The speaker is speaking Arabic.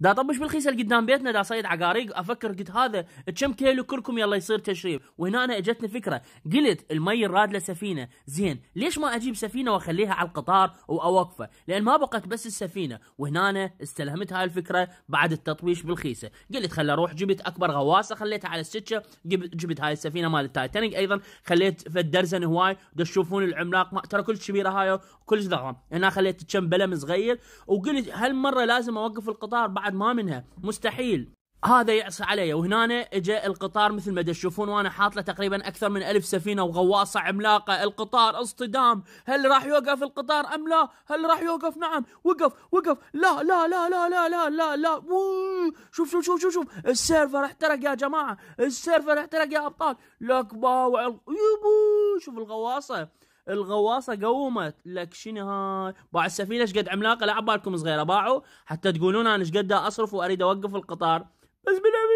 دا طبش بالخيسه اللي قدام بيتنا دا صيد عقاريق افكر قلت هذا كم كيلو كركم يلا يصير تشريب وهنا انا اجتني فكره قلت المي الراد سفينه زين ليش ما اجيب سفينه واخليها على القطار واوقفه لان ما بقت بس السفينه وهنا أنا استلهمت هاي الفكره بعد التطويش بالخيسه قلت خل اروح جبت اكبر غواصه خليتها على السكه جبت هاي السفينه مال التايتانيك ايضا خليت في الدرزن هواي تشوفون العملاق ما ترى كلش كبيره هاي كلش ضخم هنا خليت كم بلم صغير وقلت هالمره لازم اوقف القطار بعد بعد ما منها مستحيل هذا يعصى علي وهنا اجى القطار مثل ما تشوفون وانا حاط له تقريبا اكثر من ألف سفينه وغواصه عملاقه القطار اصطدام هل راح يوقف القطار ام لا هل راح يوقف نعم وقف وقف لا لا لا لا لا لا لا لا شوف شوف شوف شوف شوف السيرفر احترق يا جماعه السيرفر احترق يا ابطال لك باوع يبو شوف الغواصه الغواصه قومت لك شنو هاي باع السفينه ايش قد عملاقه لا عبالكم صغيره باعوا حتى تقولون انا ايش قد اصرف واريد اوقف القطار بس بالعمل